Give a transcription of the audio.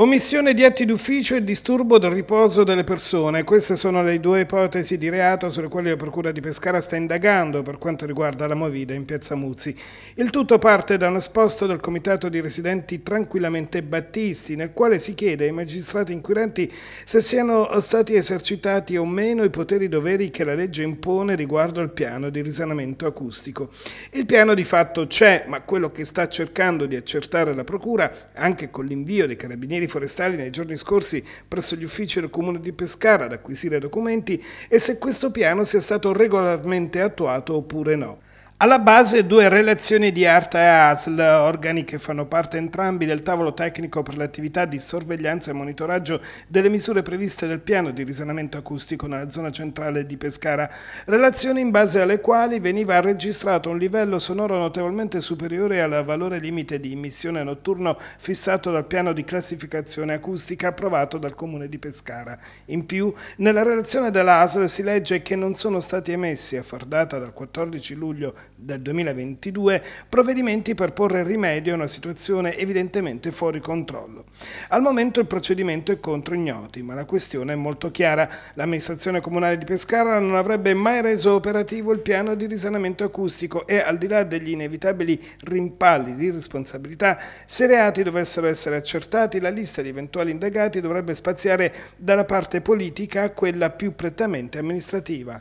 Omissione di atti d'ufficio e disturbo del riposo delle persone, queste sono le due ipotesi di reato sulle quali la Procura di Pescara sta indagando per quanto riguarda la Movida in Piazza Muzzi. Il tutto parte da un esposto del Comitato di Residenti Tranquillamente Battisti, nel quale si chiede ai magistrati inquirenti se siano stati esercitati o meno i poteri doveri che la legge impone riguardo al piano di risanamento acustico. Il piano di fatto c'è, ma quello che sta cercando di accertare la Procura, anche con l'invio dei carabinieri forestali nei giorni scorsi presso gli uffici del comune di Pescara ad acquisire documenti e se questo piano sia stato regolarmente attuato oppure no. Alla base due relazioni di ARTA e ASL, organi che fanno parte entrambi del tavolo tecnico per l'attività di sorveglianza e monitoraggio delle misure previste del piano di risanamento acustico nella zona centrale di Pescara, relazioni in base alle quali veniva registrato un livello sonoro notevolmente superiore al valore limite di emissione notturno fissato dal piano di classificazione acustica approvato dal comune di Pescara. In più, nella relazione dell'ASL si legge che non sono stati emessi, a far data dal 14 luglio del 2022 provvedimenti per porre rimedio a una situazione evidentemente fuori controllo. Al momento il procedimento è contro ignoti, ma la questione è molto chiara. L'amministrazione comunale di Pescara non avrebbe mai reso operativo il piano di risanamento acustico e al di là degli inevitabili rimpalli di responsabilità, se reati dovessero essere accertati, la lista di eventuali indagati dovrebbe spaziare dalla parte politica a quella più prettamente amministrativa.